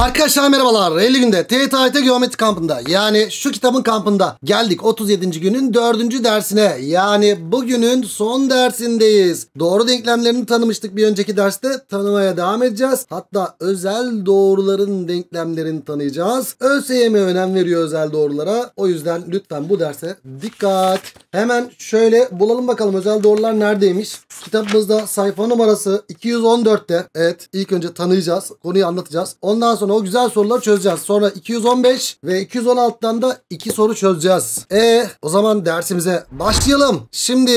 Arkadaşlar merhabalar. 50 günde TYT Geometri kampında yani şu kitabın kampında geldik 37. günün 4. dersine. Yani bugünün son dersindeyiz. Doğru denklemlerini tanımıştık bir önceki derste. Tanımaya devam edeceğiz. Hatta özel doğruların denklemlerini tanıyacağız. ÖSYM e önem veriyor özel doğrulara. O yüzden lütfen bu derse dikkat. Hemen şöyle bulalım bakalım özel doğrular neredeymiş. Kitabımızda sayfa numarası 214'te. Evet ilk önce tanıyacağız. Konuyu anlatacağız. Ondan sonra o güzel soruları çözeceğiz. Sonra 215 ve 216'dan da 2 soru çözeceğiz. E o zaman dersimize başlayalım. Şimdi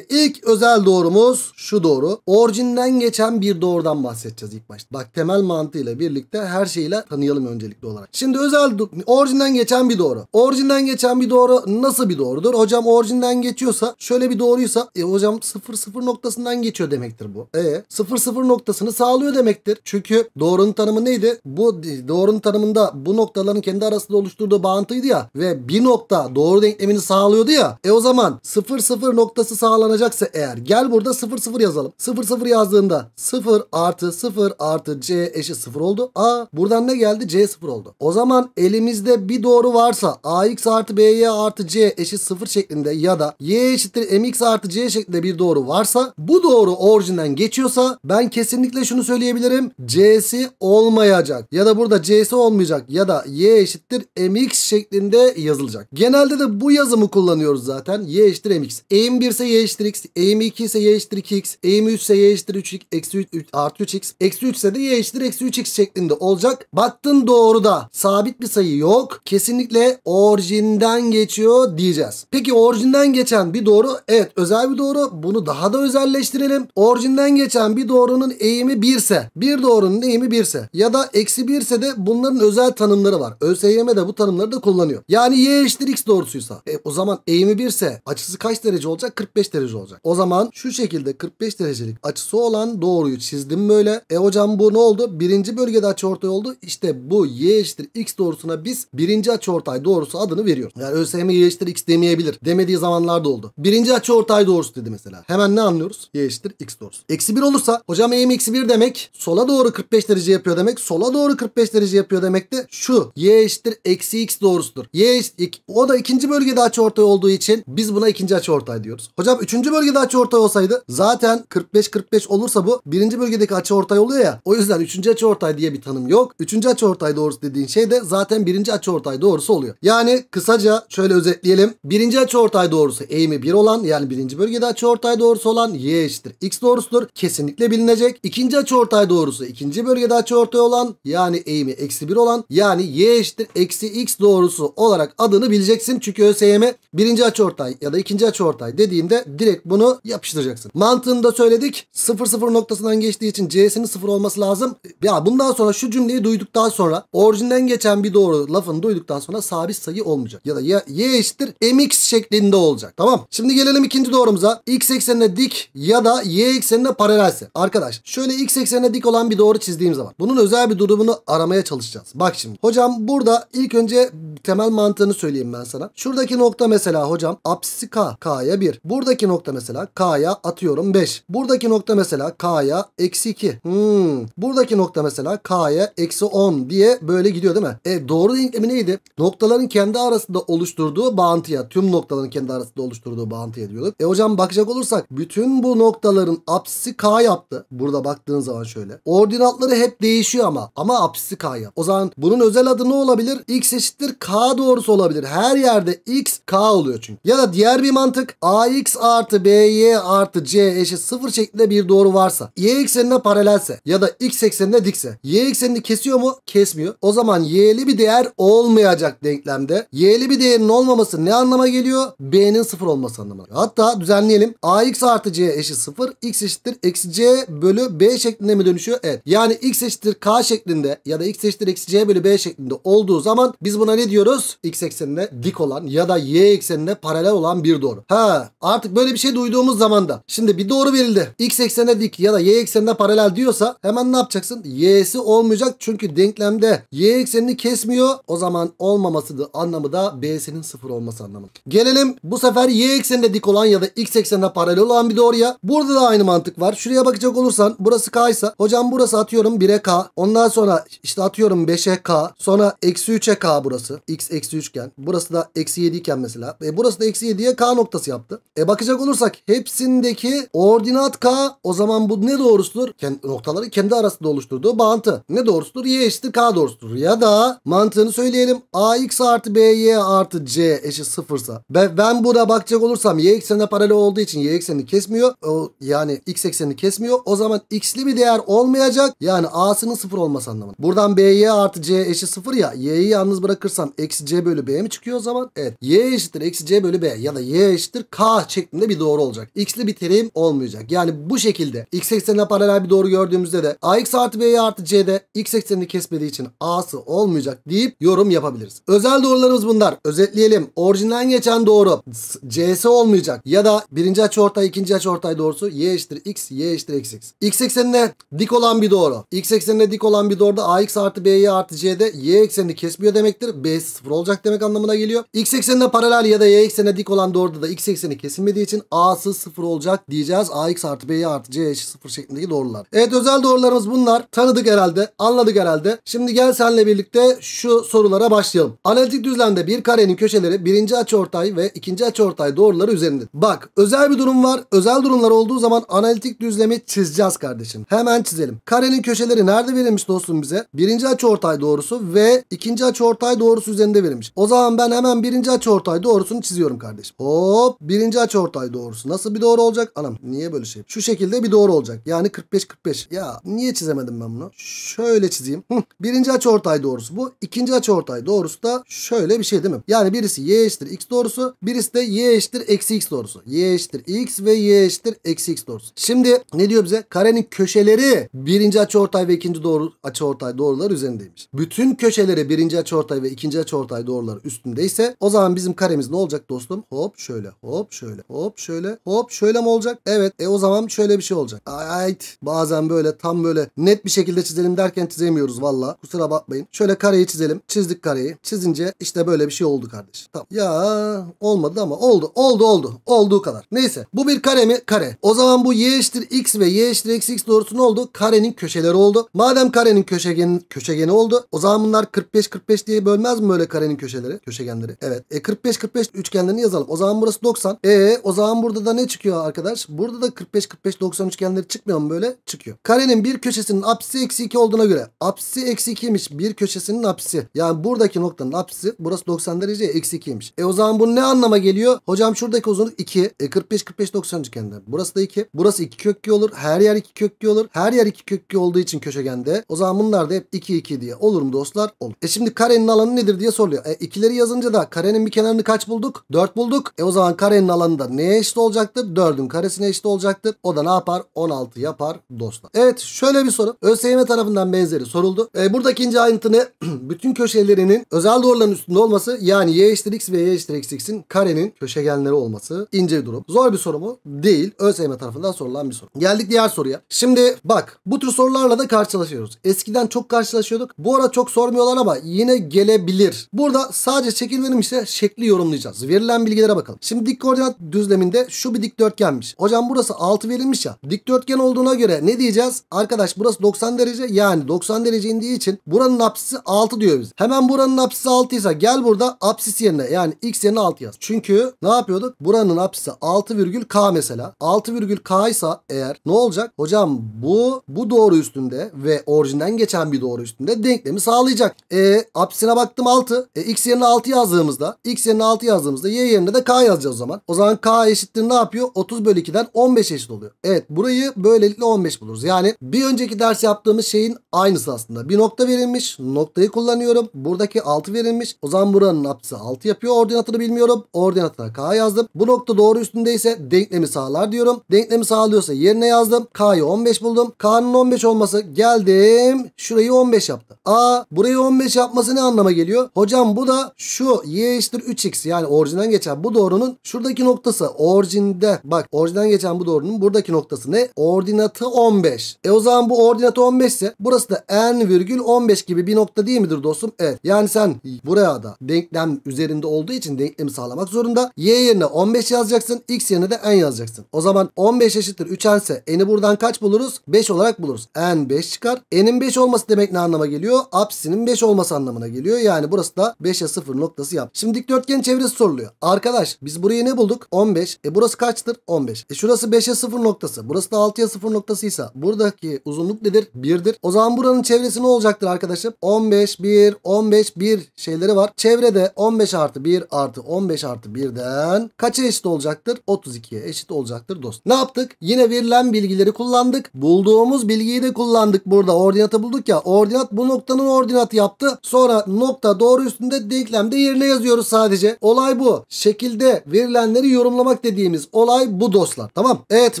ilk özel doğrumuz şu doğru. Orijinden geçen bir doğrudan bahsedeceğiz ilk başta. Bak temel mantığıyla birlikte her şeyiyle tanıyalım öncelikli olarak. Şimdi özel orijinden geçen bir doğru. Orijinden geçen bir doğru nasıl bir doğrudur? Hocam orijinden geçiyorsa şöyle bir doğruysa e hocam 0 0 noktasından geçiyor demektir bu. E 0 0 noktasını sağlıyor demektir. Çünkü doğrunun tanımı neydi? Bu doğrunun tanımında bu noktaların kendi arasında oluşturduğu bağıntıydı ya ve bir nokta doğru denklemini sağlıyordu ya. E o zaman 0 0 noktası sağlanacaksa eğer gel burada 0 0 yazalım. 0 0 yazdığında 0 artı 0 artı c eşit 0 oldu. A buradan ne geldi? C 0 oldu. O zaman elimizde bir doğru varsa ax artı by artı c eşit 0 şeklinde ya da y eşittir mx artı c şeklinde bir doğru varsa bu doğru orijinden geçiyorsa ben kesinlikle şunu söyleyebilirim. c'si olmayacak. Ya da da burada c'si olmayacak ya da y eşittir mx şeklinde yazılacak. Genelde de bu yazımı kullanıyoruz zaten. y eşittir mx. Eğim 1 ise y eşittir x. Eğim 2 ise y eşittir 2x. Eğim 3 ise y eşittir 3x. Eksi 3, 3 artı 3x. Eksi 3 ise de y eşittir eksi 3x şeklinde olacak. Baktın doğru da sabit bir sayı yok. Kesinlikle orijinden geçiyor diyeceğiz. Peki orijinden geçen bir doğru evet özel bir doğru. Bunu daha da özelleştirelim. Orijinden geçen bir doğrunun eğimi 1 ise bir doğrunun eğimi 1 ise ya da eksi 1 Gerekirse de bunların özel tanımları var. ÖSYM de bu tanımları da kullanıyor. Yani y eşittir x doğrusuysa. E, o zaman eğimi 1 ise açısı kaç derece olacak? 45 derece olacak. O zaman şu şekilde 45 derecelik açısı olan doğruyu çizdim böyle. E hocam bu ne oldu? Birinci bölgede açı ortay oldu. İşte bu y eşittir x doğrusuna biz birinci açı ortay doğrusu adını veriyoruz. Yani ÖSYM y eşittir x demeyebilir. Demediği zamanlar da oldu. Birinci açı ortay doğrusu dedi mesela. Hemen ne anlıyoruz? y eşittir x doğrusu. Eksi 1 olursa hocam eğim eksi 1 demek sola doğru 45 derece yapıyor demek. Sola doğru 45 45 derece yapıyor demek de şu. Y eşittir eksi x doğrusudur. Y eşittir. O da ikinci bölgede açı ortay olduğu için biz buna ikinci açı ortay diyoruz. Hocam üçüncü bölgede açı ortay olsaydı zaten 45-45 olursa bu birinci bölgedeki açı ortay oluyor ya. O yüzden üçüncü açı ortay diye bir tanım yok. Üçüncü açı ortay doğrusu dediğin şey de zaten birinci açı ortay doğrusu oluyor. Yani kısaca şöyle özetleyelim. Birinci açı ortay doğrusu eğimi 1 olan yani birinci bölgede açı ortay doğrusu olan y eşittir x doğrusudur. Kesinlikle bilinecek. İkinci açı ortay doğrusu ikinci bölgede açı ortay olan yani yani eğimi eksi 1 olan yani y eşittir eksi x doğrusu olarak adını bileceksin. Çünkü ÖSYM birinci açıortay ya da ikinci açıortay dediğimde direkt bunu yapıştıracaksın. Mantığını da söyledik. 0 0 noktasından geçtiği için c'sinin 0 olması lazım. Ya bundan sonra şu cümleyi duyduktan sonra orijinden geçen bir doğru lafını duyduktan sonra sabit sayı olmayacak. Ya da y, y eşittir mx şeklinde olacak. Tamam. Şimdi gelelim ikinci doğrumuza. x eksenine dik ya da y eksenine paralelse. Arkadaş şöyle x eksenine dik olan bir doğru çizdiğim zaman bunun özel bir durumunu aramaya çalışacağız. Bak şimdi hocam burada ilk önce temel mantığını söyleyeyim ben sana. Şuradaki nokta mesela hocam apsisi k. K'ya 1. Buradaki nokta mesela k'ya atıyorum 5. Buradaki nokta mesela k'ya eksi 2. Hmm. Buradaki nokta mesela k'ya eksi 10 diye böyle gidiyor değil mi? E doğru denklemi neydi? Noktaların kendi arasında oluşturduğu bağıntıya. Tüm noktaların kendi arasında oluşturduğu bağıntıya diyorduk. E hocam bakacak olursak bütün bu noktaların apsisi k yaptı. Burada baktığın zaman şöyle. Ordinatları hep değişiyor ama. Ama hapsi K'ya. O zaman bunun özel adı ne olabilir? X eşittir K doğrusu olabilir. Her yerde X K oluyor çünkü. Ya da diğer bir mantık AX artı BY artı C eşit 0 şeklinde bir doğru varsa. Y eksenine paralelse ya da X eksenine dikse. Y eksenini kesiyor mu? Kesmiyor. O zaman Y'li bir değer olmayacak denklemde. Y'li bir değerin olmaması ne anlama geliyor? B'nin 0 olması anlamına. Hatta düzenleyelim. AX artı C eşit 0. X eşittir eksi C bölü B şeklinde mi dönüşüyor? Evet. Yani X eşittir K şeklinde ya da x eşittir eksi c bölü b şeklinde olduğu zaman biz buna ne diyoruz? x eksenine dik olan ya da y eksenine paralel olan bir doğru. Ha artık böyle bir şey duyduğumuz zaman da şimdi bir doğru verildi. x eksenine dik ya da y eksenine paralel diyorsa hemen ne yapacaksın? y'si olmayacak çünkü denklemde y eksenini kesmiyor. O zaman olmaması da anlamı da b'sinin sıfır olması anlamı. Gelelim bu sefer y eksenine dik olan ya da x eksenine paralel olan bir doğruya. Burada da aynı mantık var. Şuraya bakacak olursan burası k ise hocam burası atıyorum 1'e k. Ondan sonra işte atıyorum 5'e k. Sonra eksi 3'e k burası. x eksi 3 iken. Burası da eksi 7 iken mesela. ve burası da eksi 7'ye k noktası yaptı. E bakacak olursak hepsindeki ordinat k o zaman bu ne doğrusudur? Kendi, noktaları kendi arasında oluşturduğu bağıntı. Ne doğrusudur? y eşittir k doğrusudur. Ya da mantığını söyleyelim. ax artı by artı c eşit sıfırsa. Ben, ben buna bakacak olursam y eksenine paralel olduğu için y eksenini kesmiyor. O, yani x eksenini kesmiyor. O zaman x'li bir değer olmayacak. Yani a'sının sıfır olması anlamında. Buradan b+y artı C eşit 0 ya. Y'yi yalnız bırakırsam eksi C bölü B mi çıkıyor o zaman? Evet. Y eşittir eksi C bölü B ya da Y eşittir K şeklinde bir doğru olacak. X'li bir terim olmayacak. Yani bu şekilde X eksenine paralel bir doğru gördüğümüzde de AX artı by artı C'de X eksenini kesmediği için A'sı olmayacak deyip yorum yapabiliriz. Özel doğrularımız bunlar. Özetleyelim. Orijinden geçen doğru C'si olmayacak. Ya da birinci ortay ikinci ortay doğrusu Y eşittir X, Y eşittir X, X. X eksenine dik olan bir doğru. X eksenine dik olan bir doğru da a ax artı b'ye artı c'de y eksenini kesmiyor demektir. b sıfır olacak demek anlamına geliyor. x eksenine paralel ya da y eksenine dik olan doğruda da x ekseni kesilmediği için a'sı sıfır olacak diyeceğiz. ax artı b'ye artı c eşit sıfır şeklindeki doğrular. Evet özel doğrularımız bunlar. Tanıdık herhalde. Anladık herhalde. Şimdi gel senle birlikte şu sorulara başlayalım. Analitik düzlemde bir karenin köşeleri birinci açıortay ve ikinci açıortay doğruları üzerinde. Bak özel bir durum var. Özel durumlar olduğu zaman analitik düzlemi çizeceğiz kardeşim. Hemen çizelim. Karenin köşeleri nerede verilmiş dostum bize? bize. Birinci açıortay doğrusu ve ikinci açıortay doğrusu üzerinde verilmiş. O zaman ben hemen birinci açıortay doğrusunu çiziyorum kardeşim. Hop birinci açıortay doğrusu nasıl bir doğru olacak? Anam niye böyle şey? Şu şekilde bir doğru olacak. Yani 45-45. Ya niye çizemedim ben bunu? Şöyle çizeyim. Hı. Birinci açıortay doğrusu bu. İkinci açıortay doğrusu da şöyle bir şey değil mi? Yani birisi y eşittir x doğrusu. Birisi de y eşittir eksi x doğrusu. y eşittir x ve y eşittir eksi x doğrusu. Şimdi ne diyor bize? Karenin köşeleri birinci açıortay ve ikinci doğru açıortay açıortay doğrular üzerindeymiş. Bütün köşeleri birinci açıortay ve ikinci açıortay doğruları üstündeyse o zaman bizim karemiz ne olacak dostum? Hop şöyle, hop şöyle, hop şöyle, hop şöyle mi olacak? Evet. E o zaman şöyle bir şey olacak. Ay, bazen böyle tam böyle net bir şekilde çizelim derken çizemiyoruz valla. Kusura bakmayın. Şöyle kareyi çizelim. Çizdik kareyi. Çizince işte böyle bir şey oldu kardeşim. Tamam. Ya olmadı ama oldu. Oldu oldu. Olduğu kadar. Neyse. Bu bir kare mi? Kare. O zaman bu y eşittir x ve y eşittir x x doğrusu ne oldu? Karenin köşeleri oldu. Madem karenin köşe köşegenin köşegeni oldu. O zaman bunlar 45-45 diye bölmez mi böyle karenin köşeleri? Köşegenleri. Evet. E 45-45 üçgenlerini yazalım. O zaman burası 90. E o zaman burada da ne çıkıyor arkadaş? Burada da 45-45-90 üçgenleri çıkmıyor mu böyle? Çıkıyor. Karenin bir köşesinin apsisi eksi 2 olduğuna göre apsisi eksi 2'ymiş bir köşesinin apsisi. Yani buradaki noktanın apsisi burası 90 derece eksi 2'ymiş. E o zaman bu ne anlama geliyor? Hocam şuradaki uzunluk 2. E 45-45-90 üçgende. Burası da 2. Burası 2 kökli olur. Her yer 2 kökli olur. Her yer 2 kökli olduğu için köşegende. O zaman bunlar da hep 2 2 diye. Olur mu dostlar? Olur. E şimdi karenin alanı nedir diye soruyor. E ikileri yazınca da karenin bir kenarını kaç bulduk? 4 bulduk. E o zaman karenin alanı da neye eşit olacaktır? 4'ün karesine eşit olacaktır. O da ne yapar? 16 yapar dostlar. Evet şöyle bir soru. ÖSYM tarafından benzeri soruldu. E, buradaki ince ayrıntı ne? Bütün köşelerinin özel doğruların üstünde olması yani y eşittir x ve y eşittir x x'in karenin köşegenleri olması ince bir durum. Zor bir soru mu? Değil. ÖSYM tarafından sorulan bir soru. Geldik diğer soruya. Şimdi bak bu tür sorularla da karşılaşıyoruz. Eskiden çok karşılaşıyorduk. Bu ara çok sormuyorlar ama yine gelebilir. Burada sadece şekil işte şekli yorumlayacağız. Verilen bilgilere bakalım. Şimdi dik koordinat düzleminde şu bir dikdörtgenmiş. Hocam burası 6 verilmiş ya. Dikdörtgen olduğuna göre ne diyeceğiz? Arkadaş burası 90 derece yani 90 derece indiği için buranın apsisi 6 diyor biz. Hemen buranın apsisi 6 ise gel burada apsis yerine yani x yerine 6 yaz. Çünkü ne yapıyorduk? Buranın apsisi 6,k mesela. 6,k ise eğer ne olacak? Hocam bu bu doğru üstünde ve orijinden geçen olmayan bir doğru üstünde denklemi sağlayacak. E apsisine baktım 6. E, x yerine 6 yazdığımızda x yerine 6 yazdığımızda y yerine de k yazacağız o zaman. O zaman k eşittir ne yapıyor? 30 bölü 2'den 15 eşit oluyor. Evet burayı böylelikle 15 buluruz. Yani bir önceki ders yaptığımız şeyin aynısı aslında. Bir nokta verilmiş. Noktayı kullanıyorum. Buradaki 6 verilmiş. O zaman buranın apsi 6 yapıyor. Ordinatını bilmiyorum. Ordinatına k yazdım. Bu nokta doğru üstündeyse denklemi sağlar diyorum. Denklemi sağlıyorsa yerine yazdım. K'yı 15 buldum. K'nın 15 olması geldim. Şu şurayı 15 yaptı. A, burayı 15 yapması ne anlama geliyor? Hocam bu da şu y eşittir 3x yani orijinden geçen bu doğrunun şuradaki noktası orijinde. Bak orijinden geçen bu doğrunun buradaki noktası ne? Ordinatı 15. E o zaman bu ordinatı 15 ise burası da n virgül 15 gibi bir nokta değil midir dostum? Evet. Yani sen buraya da denklem üzerinde olduğu için denklemi sağlamak zorunda. Y yerine 15 yazacaksın. X yerine de n yazacaksın. O zaman 15 eşittir 3n ise n'i buradan kaç buluruz? 5 olarak buluruz. n 5 çıkar. n'in 5 olması olması demek ne anlama geliyor? Apsisinin 5 olması anlamına geliyor. Yani burası da 5'e 0 noktası yap. Şimdi dikdörtgen çevresi soruluyor. Arkadaş biz burayı ne bulduk? 15. E burası kaçtır? 15. E şurası 5'e 0 noktası. Burası da 6'ya 0 noktasıysa buradaki uzunluk nedir? 1'dir. O zaman buranın çevresi ne olacaktır arkadaşım? 15, 1, 15, 1 şeyleri var. Çevrede 15 artı 1 artı 15 artı 1'den kaça eşit olacaktır? 32'ye eşit olacaktır dost. Ne yaptık? Yine verilen bilgileri kullandık. Bulduğumuz bilgiyi de kullandık burada. Ordinata bulduk ya ya ordinat bu noktanın ordinatı yaptı. Sonra nokta doğru üstünde denklemde yerine yazıyoruz sadece. Olay bu. Şekilde verilenleri yorumlamak dediğimiz olay bu dostlar. Tamam. Evet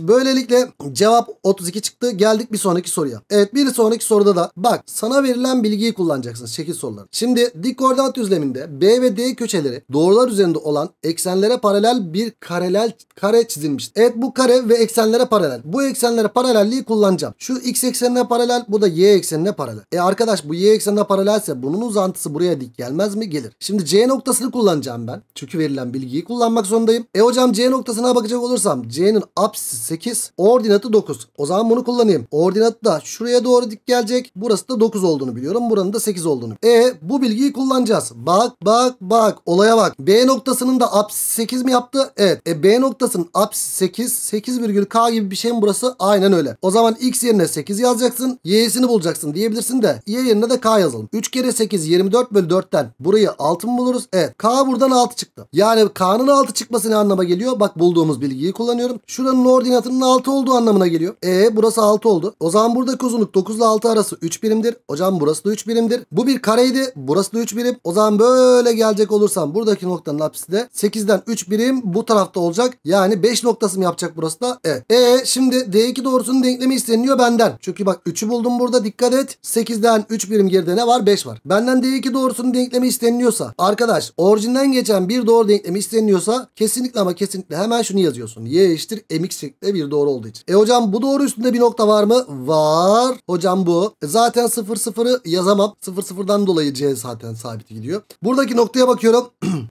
böylelikle cevap 32 çıktı. Geldik bir sonraki soruya. Evet bir sonraki soruda da bak sana verilen bilgiyi kullanacaksın şekil soruları. Şimdi dik koordinat düzleminde B ve D köşeleri doğrular üzerinde olan eksenlere paralel bir karelel kare çizilmiş. Evet bu kare ve eksenlere paralel. Bu eksenlere paralelliği kullanacağım. Şu x eksenine paralel bu da y eksenine eksenine paralel. E arkadaş bu y eksenine paralelse bunun uzantısı buraya dik gelmez mi? Gelir. Şimdi c noktasını kullanacağım ben. Çünkü verilen bilgiyi kullanmak zorundayım. E hocam c noktasına bakacak olursam c'nin apsisi 8, ordinatı 9. O zaman bunu kullanayım. Ordinat da şuraya doğru dik gelecek. Burası da 9 olduğunu biliyorum. Buranın da 8 olduğunu. E bu bilgiyi kullanacağız. Bak bak bak olaya bak. B noktasının da apsisi 8 mi yaptı? Evet. E B noktasının apsisi 8, 8 virgül k gibi bir şey mi burası? Aynen öyle. O zaman x yerine 8 yazacaksın. Y'sini bulacaksın diye diyebilirsin de i yerine de k yazalım. 3 kere 8 24 bölü 4'ten burayı 6 mı buluruz? Evet. K buradan 6 çıktı. Yani k'nın 6 çıkması ne anlama geliyor? Bak bulduğumuz bilgiyi kullanıyorum. Şuranın ordinatının 6 olduğu anlamına geliyor. E burası 6 oldu. O zaman buradaki uzunluk 9 ile 6 arası 3 birimdir. Hocam burası da 3 birimdir. Bu bir kareydi. Burası da 3 birim. O zaman böyle gelecek olursam buradaki noktanın apsisi de 8'den 3 birim bu tarafta olacak. Yani 5 noktası mı yapacak burası da? Evet. E şimdi D2 doğrusunun denklemi isteniyor benden. Çünkü bak 3'ü buldum burada. Dikkat et. 8'den 3 birim geride ne var? 5 var. Benden D2 doğrusunun denklemi isteniliyorsa arkadaş orijinden geçen bir doğru denklemi isteniliyorsa kesinlikle ama kesinlikle hemen şunu yazıyorsun. Y eşittir mx şeklinde bir doğru olduğu için. E hocam bu doğru üstünde bir nokta var mı? Var. Hocam bu. E zaten 0 0'ı yazamam. 0 0'dan dolayı C zaten sabit gidiyor. Buradaki noktaya bakıyorum.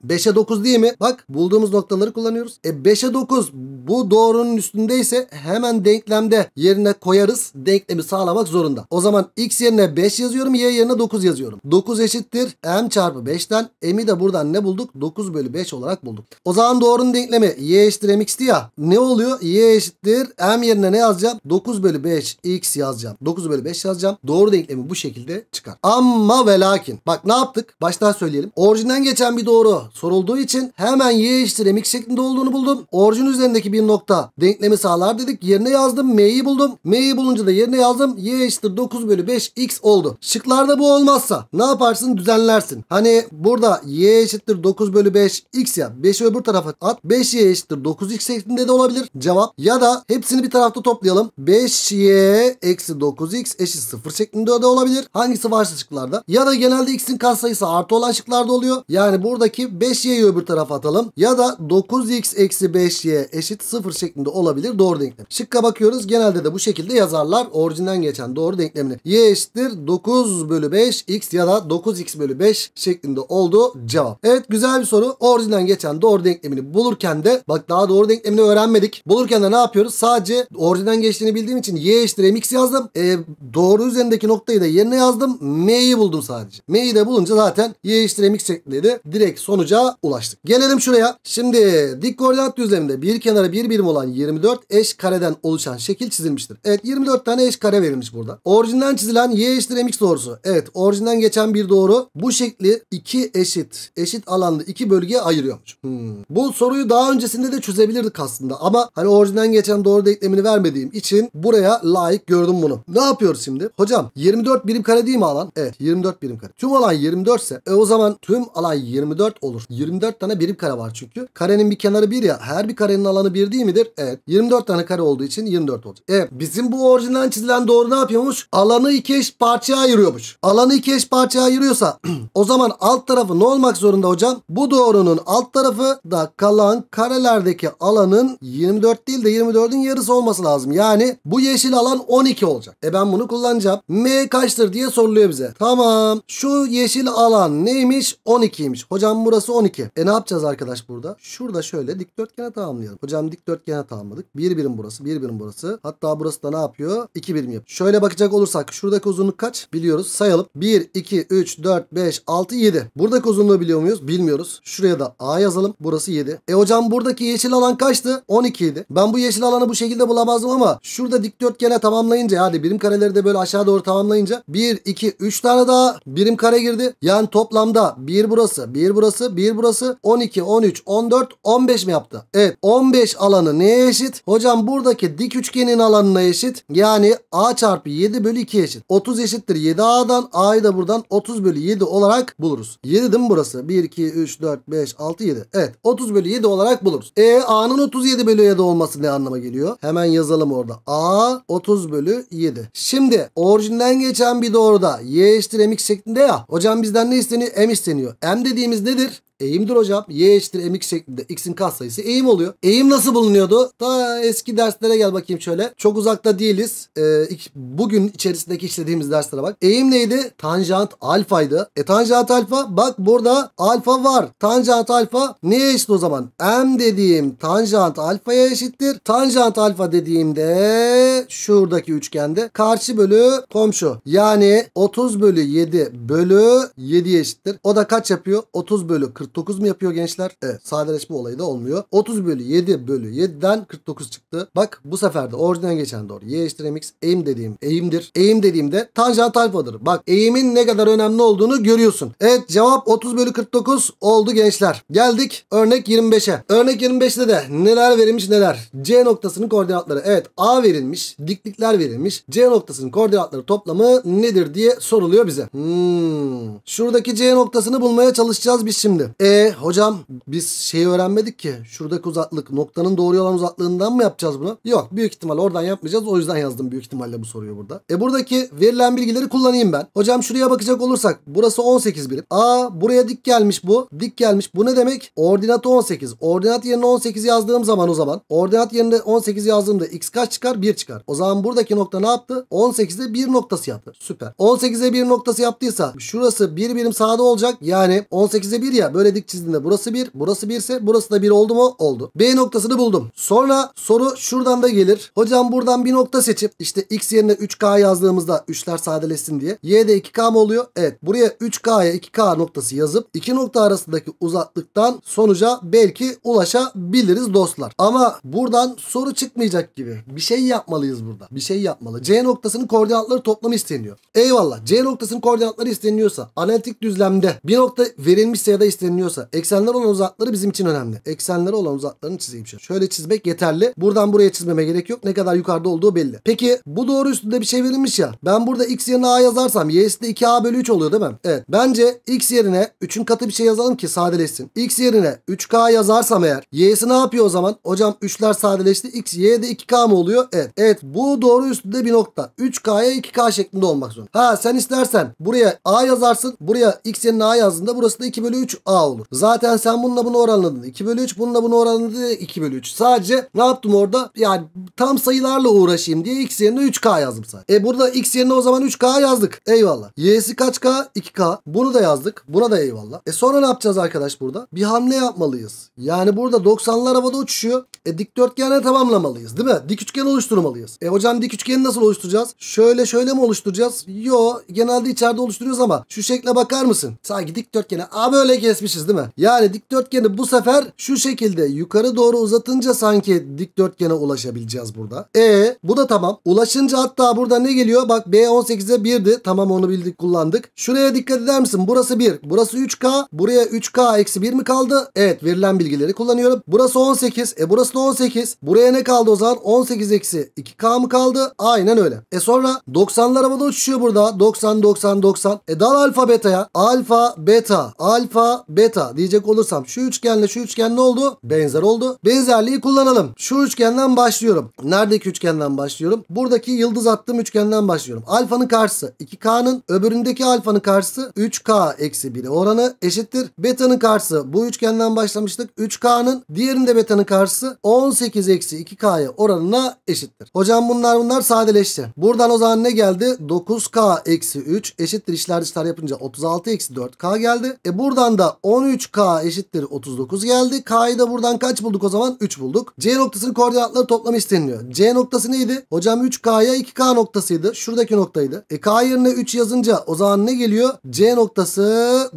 5'e 9 değil mi? Bak bulduğumuz noktaları kullanıyoruz. E 5'e 9 bu doğrunun üstündeyse hemen denklemde yerine koyarız. Denklemi sağlamak zorunda. O zaman x x yerine 5 yazıyorum. Y yerine 9 yazıyorum. 9 eşittir m çarpı 5'ten. m'i de buradan ne bulduk? 9 bölü 5 olarak bulduk. O zaman doğrunun denklemi y eşittir mx'ti ya. Ne oluyor? y eşittir m yerine ne yazacağım? 9 bölü 5 x yazacağım. 9 bölü 5 yazacağım. Doğru denklemi bu şekilde çıkar. Ama ve lakin. Bak ne yaptık? Baştan söyleyelim. Orijinden geçen bir doğru sorulduğu için hemen y eşittir mx şeklinde olduğunu buldum. Orijin üzerindeki bir nokta denklemi sağlar dedik. Yerine yazdım. m'yi buldum. m'yi bulunca da yerine yazdım. y eşittir 9 bölü 5 5x oldu. Şıklarda bu olmazsa ne yaparsın düzenlersin. Hani burada y eşittir 9 bölü 5 x ya 5'i öbür tarafa at 5y eşittir 9x şeklinde de olabilir cevap. Ya da hepsini bir tarafta toplayalım. 5y eksi 9x eşit 0 şeklinde de olabilir. Hangisi varsa şıklarda. Ya da genelde x'in katsayısı artı olan şıklarda oluyor. Yani buradaki 5y'yi öbür tarafa atalım. Ya da 9x eksi 5y eşit 0 şeklinde olabilir doğru denklem. Şıkka bakıyoruz. Genelde de bu şekilde yazarlar. Orijinden geçen doğru denklemini. y eşittir 9 bölü 5 x ya da 9x bölü 5 şeklinde oldu cevap. Evet güzel bir soru. Orijinden geçen doğru denklemini bulurken de bak daha doğru denklemini öğrenmedik. Bulurken de ne yapıyoruz? Sadece orijinden geçtiğini bildiğim için y eşittir mx yazdım. E, doğru üzerindeki noktayı da yerine yazdım. m'yi buldum sadece. m'yi de bulunca zaten y eşittir mx şeklinde direkt sonuca ulaştık. Gelelim şuraya. Şimdi dik koordinat düzleminde bir kenara bir birim olan 24 eş kareden oluşan şekil çizilmiştir. Evet 24 tane eş kare verilmiş burada. Orijinden çizilen Orijinalden y eşittir mx doğrusu. Evet orijinden geçen bir doğru bu şekli iki eşit eşit alanda iki bölgeye ayırıyormuş. Hmm. Bu soruyu daha öncesinde de çözebilirdik aslında ama hani orijinden geçen doğru denklemini vermediğim için buraya layık gördüm bunu. Ne yapıyoruz şimdi? Hocam 24 birim kare değil mi alan? Evet 24 birim kare. Tüm alan 24 ise e o zaman tüm alan 24 olur. 24 tane birim kare var çünkü. Karenin bir kenarı 1 ya. Her bir karenin alanı 1 değil midir? Evet. 24 tane kare olduğu için 24 olacak. Evet. Bizim bu orijinden çizilen doğru ne yapıyormuş? Alanı 2 iki eş parçaya ayırıyormuş. Alanı iki eş parçaya ayırıyorsa o zaman alt tarafı ne olmak zorunda hocam? Bu doğrunun alt tarafı da kalan karelerdeki alanın 24 değil de 24'ün yarısı olması lazım. Yani bu yeşil alan 12 olacak. E ben bunu kullanacağım. M kaçtır diye soruluyor bize. Tamam. Şu yeşil alan neymiş? 12'ymiş. Hocam burası 12. E ne yapacağız arkadaş burada? Şurada şöyle dikdörtgene tamamlayalım. Hocam dikdörtgene tamamladık. bir birim burası. bir birim burası. Hatta burası da ne yapıyor? 2 birim yapıyor. Şöyle bakacak olursak şurada Buradaki uzunluk kaç? Biliyoruz. Sayalım. 1, 2, 3, 4, 5, 6, 7. Buradaki uzunluğu biliyor muyuz? Bilmiyoruz. Şuraya da A yazalım. Burası 7. E hocam buradaki yeşil alan kaçtı? 12 idi. Ben bu yeşil alanı bu şekilde bulamazdım ama şurada dikdörtgene tamamlayınca hadi birim kareleri de böyle aşağı doğru tamamlayınca 1, 2, 3 tane daha birim kare girdi. Yani toplamda 1 burası, 1 burası, 1 burası 12, 13, 14, 15 mi yaptı? Evet. 15 alanı neye eşit? Hocam buradaki dik üçgenin alanına eşit. Yani A çarpı 7 bölü 2 eşit eşit. 30 eşittir 7A'dan. A'yı da buradan 30 bölü 7 olarak buluruz. 7 değil mi burası? 1, 2, 3, 4, 5, 6, 7. Evet. 30 bölü 7 olarak buluruz. E A'nın 37 bölü 7 olması ne anlama geliyor? Hemen yazalım orada. A 30 bölü 7. Şimdi orijinden geçen bir doğruda y eşittir mx şeklinde ya. Hocam bizden ne isteniyor? M isteniyor. M dediğimiz nedir? eğimdir hocam. Y eşittir mx şeklinde x'in katsayısı eğim oluyor. Eğim nasıl bulunuyordu? Ta eski derslere gel bakayım şöyle. Çok uzakta değiliz. Ee, bugün içerisindeki işlediğimiz derslere bak. Eğim neydi? Tanjant alfaydı. E tanjant alfa bak burada alfa var. Tanjant alfa neye eşit o zaman? M dediğim tanjant alfaya eşittir. Tanjant alfa dediğimde şuradaki üçgende karşı bölü komşu. Yani 30 bölü 7 bölü 7 eşittir. O da kaç yapıyor? 30 bölü 40 49 mu yapıyor gençler? Evet sadeleşme olayı da olmuyor. 30 bölü 7 bölü 7'den 49 çıktı. Bak bu sefer de orijinal geçen doğru. Y eşittir mx eğim dediğim eğimdir. Eğim dediğimde tanjant alfadır. Bak eğimin ne kadar önemli olduğunu görüyorsun. Evet cevap 30 bölü 49 oldu gençler. Geldik örnek 25'e. Örnek 25'te de neler verilmiş neler. C noktasının koordinatları. Evet A verilmiş. Diklikler verilmiş. C noktasının koordinatları toplamı nedir diye soruluyor bize. Hmm. Şuradaki C noktasını bulmaya çalışacağız biz şimdi. E hocam biz şeyi öğrenmedik ki şuradaki uzaklık noktanın doğru olan uzaklığından mı yapacağız bunu? Yok büyük ihtimal oradan yapmayacağız o yüzden yazdım büyük ihtimalle bu soruyu burada. E buradaki verilen bilgileri kullanayım ben. Hocam şuraya bakacak olursak burası 18 birim. Aa buraya dik gelmiş bu. Dik gelmiş bu ne demek? Ordinat 18. Ordinat yerine 18 yazdığım zaman o zaman. Ordinat yerine 18 yazdığımda x kaç çıkar? 1 çıkar. O zaman buradaki nokta ne yaptı? 18'e 1 noktası yaptı. Süper. 18'e 1 noktası yaptıysa şurası 1 birim sağda olacak. Yani 18'e 1 ya böyle Öyle dik çizdiğinde burası 1. Burası 1 ise burası da 1 oldu mu? Oldu. B noktasını buldum. Sonra soru şuradan da gelir. Hocam buradan bir nokta seçip işte x yerine 3k yazdığımızda 3'ler sadeleşsin diye. Y de 2k mı oluyor? Evet. Buraya 3k'ya 2k noktası yazıp iki nokta arasındaki uzaklıktan sonuca belki ulaşabiliriz dostlar. Ama buradan soru çıkmayacak gibi. Bir şey yapmalıyız burada. Bir şey yapmalı. C noktasının koordinatları toplamı isteniyor. Eyvallah. C noktasının koordinatları isteniyorsa analitik düzlemde bir nokta verilmişse ya da isteniyor deniliyorsa eksenler olan uzakları bizim için önemli. Eksenleri olan uzaklarını çizeyim şöyle. Şöyle çizmek yeterli. Buradan buraya çizmeme gerek yok. Ne kadar yukarıda olduğu belli. Peki bu doğru üstünde bir şey verilmiş ya. Ben burada x yerine a yazarsam y'si de 2a bölü 3 oluyor değil mi? Evet. Bence x yerine 3'ün katı bir şey yazalım ki sadeleşsin. x yerine 3k yazarsam eğer y'si ne yapıyor o zaman? Hocam 3'ler sadeleşti. x y de 2k mı oluyor? Evet. Evet bu doğru üstünde bir nokta. 3k'ya 2k şeklinde olmak zorunda. Ha sen istersen buraya a yazarsın. Buraya x yerine a yazdığında burası da 2 bölü 3a A olur. Zaten sen bununla bunu oranladın. 2 bölü 3 bununla bunu oranladı 2 bölü 3. Sadece ne yaptım orada? Yani tam sayılarla uğraşayım diye x yerine 3k yazdım sadece. E burada x yerine o zaman 3k yazdık. Eyvallah. Y'si kaç k? 2k. Bunu da yazdık. Buna da eyvallah. E sonra ne yapacağız arkadaş burada? Bir hamle yapmalıyız. Yani burada 90'lar havada uçuşuyor. E dikdörtgenle tamamlamalıyız değil mi? Dik üçgen oluşturmalıyız. E hocam dik üçgeni nasıl oluşturacağız? Şöyle şöyle mi oluşturacağız? Yo genelde içeride oluşturuyoruz ama şu şekle bakar mısın? Sanki dikdörtgeni a böyle kesmiş etmişiz değil mi? Yani dikdörtgeni bu sefer şu şekilde yukarı doğru uzatınca sanki dikdörtgene ulaşabileceğiz burada. E bu da tamam. Ulaşınca hatta burada ne geliyor? Bak B 18'e 1'di. Tamam onu bildik kullandık. Şuraya dikkat eder misin? Burası 1. Burası 3K. Buraya 3K eksi 1 mi kaldı? Evet verilen bilgileri kullanıyorum. Burası 18. E burası da 18. Buraya ne kaldı o zaman? 18 eksi 2K mı kaldı? Aynen öyle. E sonra 90'lar havada uçuşuyor burada. 90 90 90. E dal alfa beta ya. Alfa beta. Alfa beta beta diyecek olursam şu üçgenle şu üçgen ne oldu? Benzer oldu. Benzerliği kullanalım. Şu üçgenden başlıyorum. Neredeki üçgenden başlıyorum? Buradaki yıldız attığım üçgenden başlıyorum. Alfanın karşısı 2K'nın öbüründeki alfanın karşısı 3K eksi 1 oranı eşittir. Beta'nın karşısı bu üçgenden başlamıştık. 3K'nın diğerinde beta'nın karşısı 18 eksi 2K'ya oranına eşittir. Hocam bunlar bunlar sadeleşti. Buradan o zaman ne geldi? 9K eksi 3 eşittir işler dışlar yapınca 36 eksi 4K geldi. E buradan da 13K eşittir 39 geldi. K'yı da buradan kaç bulduk o zaman? 3 bulduk. C noktasının koordinatları toplamı isteniliyor. C noktası neydi? Hocam 3K'ya 2K noktasıydı. Şuradaki noktaydı. E K yerine 3 yazınca o zaman ne geliyor? C noktası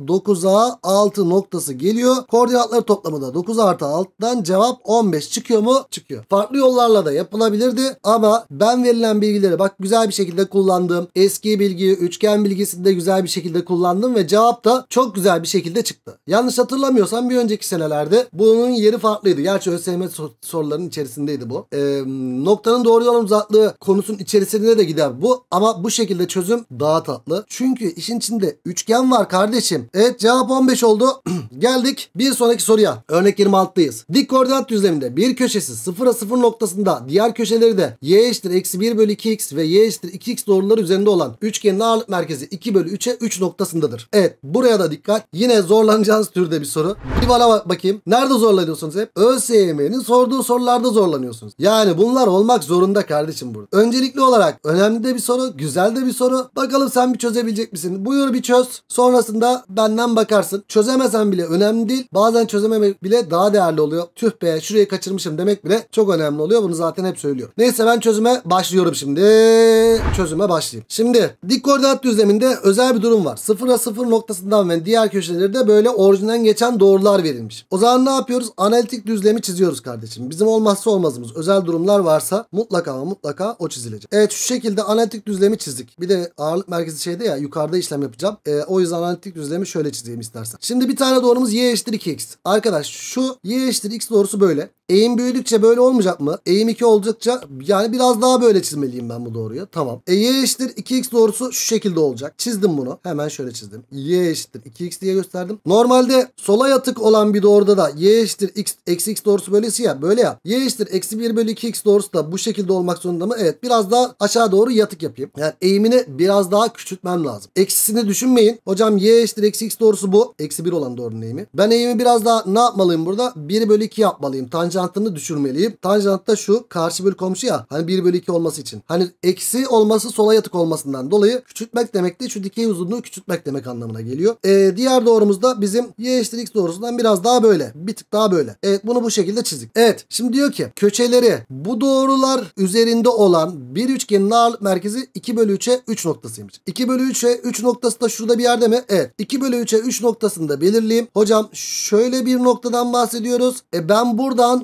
9'a 6 noktası geliyor. Koordinatları toplamı da 9 artı 6'dan cevap 15 çıkıyor mu? Çıkıyor. Farklı yollarla da yapılabilirdi ama ben verilen bilgileri bak güzel bir şekilde kullandım. Eski bilgiyi üçgen bilgisini de güzel bir şekilde kullandım ve cevap da çok güzel bir şekilde çıktı. Yanlış hatırlamıyorsam bir önceki senelerde bunun yeri farklıydı. Gerçi ÖSYM sorularının içerisindeydi bu. Ee, noktanın doğru yolun uzaklığı konusunun içerisinde de gider bu. Ama bu şekilde çözüm daha tatlı. Çünkü işin içinde üçgen var kardeşim. Evet cevap 15 oldu. Geldik bir sonraki soruya. Örnek 26'dayız. Dik koordinat düzleminde bir köşesi 0'a 0 noktasında diğer köşeleri de y eşittir eksi 1 bölü 2x ve y eşittir 2x doğruları üzerinde olan üçgenin ağırlık merkezi 2 bölü 3'e 3 noktasındadır. Evet buraya da dikkat. Yine zorlanacağız zorlanacağınız türde bir soru. Bir bana bakayım. Nerede zorlanıyorsunuz hep? ÖSYM'nin sorduğu sorularda zorlanıyorsunuz. Yani bunlar olmak zorunda kardeşim burada. Öncelikli olarak önemli de bir soru, güzel de bir soru. Bakalım sen bir çözebilecek misin? Buyur bir çöz. Sonrasında benden bakarsın. Çözemesen bile önemli değil. Bazen çözememek bile daha değerli oluyor. Tüh be şurayı kaçırmışım demek bile çok önemli oluyor. Bunu zaten hep söylüyor. Neyse ben çözüme başlıyorum şimdi. Çözüme başlayayım. Şimdi dik koordinat düzleminde özel bir durum var. Sıfıra sıfır noktasından ve diğer köşeleri de böyle orijinden geçen doğrular verilmiş. O zaman ne yapıyoruz? Analitik düzlemi çiziyoruz kardeşim. Bizim olmazsa olmazımız özel durumlar varsa mutlaka ama mutlaka o çizilecek. Evet şu şekilde analitik düzlemi çizdik. Bir de ağırlık merkezi şeyde ya yukarıda işlem yapacağım. E, o yüzden analitik düzlemi şöyle çizeyim istersen. Şimdi bir tane doğrumuz y eşittir 2x. Arkadaş şu y eşittir x doğrusu böyle. Eğim büyüdükçe böyle olmayacak mı? Eğim 2 olacakça yani biraz daha böyle çizmeliyim ben bu doğruyu. Tamam. E y eşittir 2x doğrusu şu şekilde olacak. Çizdim bunu. Hemen şöyle çizdim. Y eşittir 2x diye gösterdim. Normalde sola yatık olan bir doğruda da y eşittir x, eksi x doğrusu böylesi ya. Böyle ya. Y eşittir eksi 1 bölü 2x doğrusu da bu şekilde olmak zorunda mı? Evet. Biraz daha aşağı doğru yatık yapayım. Yani eğimini biraz daha küçültmem lazım. Eksisini düşünmeyin. Hocam y eşittir eksi x doğrusu bu. Eksi 1 olan doğrunun eğimi. Ben eğimi biraz daha ne yapmalıyım burada? 1 bölü 2 yapmalıyım. Tanjant tanjantını düşürmeliyim. Tanjant da şu karşı bir komşu ya. Hani 1 bölü 2 olması için. Hani eksi olması sola yatık olmasından dolayı küçültmek demek de şu dikey uzunluğu küçültmek demek anlamına geliyor. Ee, diğer doğrumuz da bizim y eşittir x doğrusundan biraz daha böyle. Bir tık daha böyle. Evet bunu bu şekilde çizdik. Evet şimdi diyor ki köçeleri bu doğrular üzerinde olan bir üçgenin ağırlık merkezi 2 bölü 3'e 3 noktasıymış. 2 bölü 3'e 3 noktası da şurada bir yerde mi? Evet. 2 bölü 3'e 3 noktasını da belirleyeyim. Hocam şöyle bir noktadan bahsediyoruz. E ben buradan